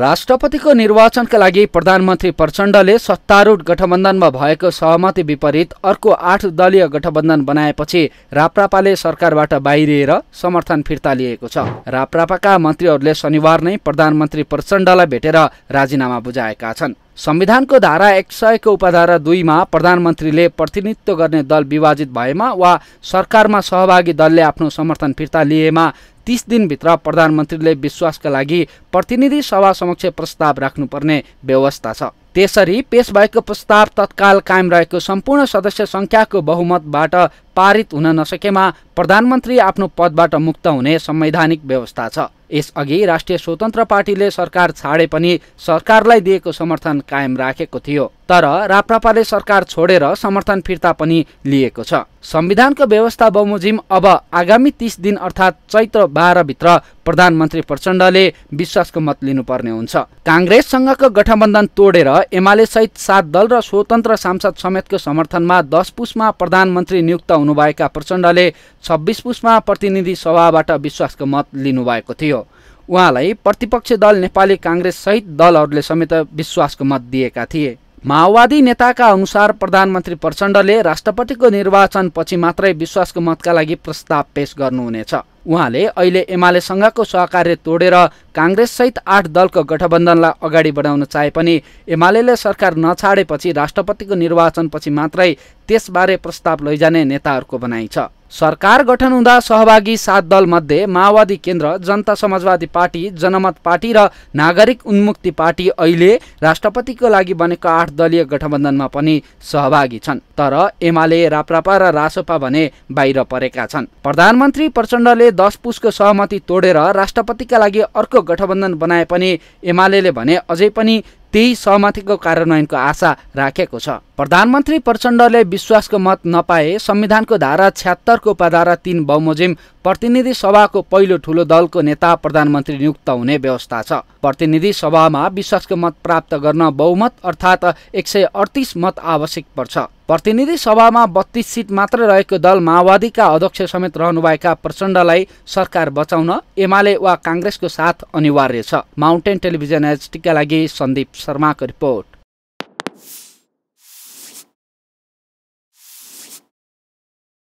राष्ट्रपतिको निर्वाचनका लागि प्रधानमन्त्री प्रचण्डले सत्तारूढ गठबन्धनमा भएको सहमति विपरीत अर्को आठ दलीय गठबन्धन बनाएपछि राप्रापाले सरकारबाट बाहिरिएर समर्थन फिर्ता लिएको छ राप्रापाका मन्त्रीहरूले शनिबार नै प्रधानमन्त्री प्रचण्डलाई भेटेर राजीनामा बुझाएका छन् संविधानको धारा एक सयको उपधारा दुईमा प्रधानमन्त्रीले प्रतिनिधित्व गर्ने दल विभाजित भएमा वा सरकारमा सहभागी दलले आफ्नो समर्थन फिर्ता लिएमा तीस दिनभित्र प्रधानमन्त्रीले विश्वासका लागि प्रतिनिधि सभा समक्ष प्रस्ताव राख्नुपर्ने व्यवस्था छ त्यसरी पेश भएको प्रस्ताव तत्काल कायम रहेको सम्पूर्ण सदस्य सङ्ख्याको बहुमतबाट पारित हुन नसकेमा प्रधानमन्त्री आफ्नो पदबाट मुक्त हुने संवैधानिक व्यवस्था छ यसअघि राष्ट्रिय स्वतन्त्र पार्टीले सरकार छाडे पनि सरकारलाई दिएको समर्थन कायम राखेको थियो तर राप्रपाले सरकार छोडेर समर्थन फिर्ता पनि लिएको छ संविधानको व्यवस्था बमोजिम अब आगामी तिस दिन अर्थात् चैत्र बाह्रभित्र प्रधानमन्त्री प्रचण्डले विश्वासको मत लिनुपर्ने हुन्छ काङ्ग्रेससँगको गठबन्धन तोडेर एमाले सहित सात दल र स्वतन्त्र सांसद समेतको समर्थनमा दस पुसमा प्रधानमन्त्री नियुक्त हुनुभएका प्रचण्डले छब्बिस पुसमा प्रतिनिधि सभाबाट विश्वासको मत लिनुभएको थियो उहाँलाई प्रतिपक्षी दल नेपाली काङ्ग्रेस सहित दलहरूले समेत विश्वासको मत दिएका थिए माओवादी नेताका अनुसार प्रधानमन्त्री प्रचण्डले राष्ट्रपतिको निर्वाचनपछि मात्रै विश्वासको मतका लागि प्रस्ताव पेश गर्नुहुनेछ उहाँले अहिले एमालेसँगको सहकार्य तोडेर काङ्ग्रेससहित आठ दलको गठबन्धनलाई अगाडि बढाउन चाहे पनि एमाले सरकार नछाडेपछि राष्ट्रपतिको निर्वाचनपछि मात्रै त्यसबारे प्रस्ताव लैजाने नेताहरूको भनाइ छ सरकार गठन हुँदा सहभागी सात दलमध्ये माओवादी केन्द्र जनता समाजवादी पार्टी जनमत पार्टी र नागरिक उन्मुक्ति पार्टी अहिले राष्ट्रपतिको लागि बनेको आठ दलीय गठबन्धनमा पनि सहभागी छन् तर एमाले राप्रापा र रासोपा भने बाहिर परेका छन् प्रधानमन्त्री प्रचण्डले दस पुसको सहमति तोडेर राष्ट्रपतिका लागि अर्को गठबन्धन बनाए पनि एमाले भने अझै पनि त्यही सहमतिको कार्यान्वयनको आशा राखेको छ प्रधानमन्त्री प्रचण्डले विश्वासको मत नपाए संविधानको धारा छ्यात्तरको उपधारा तिन बमोजिम प्रतिनिधि सभाको पहिलो ठुलो दलको नेता प्रधानमन्त्री नियुक्त हुने व्यवस्था छ प्रतिनिधि सभामा विश्वासको मत प्राप्त गर्न बहुमत अर्थात् एक सय अडतिस मत आवश्यक पर्छ प्रतिनिधि सभामा बत्तीस सिट मात्र रहेको दल माओवादीका अध्यक्ष समेत रहनुभएका प्रचण्डलाई सरकार बचाउन एमाले वा काङ्ग्रेसको साथ अनिवार्य छ माउन्टेन टेलिभिजन एचटीका लागि सन्दीप शर्माको रिपोर्ट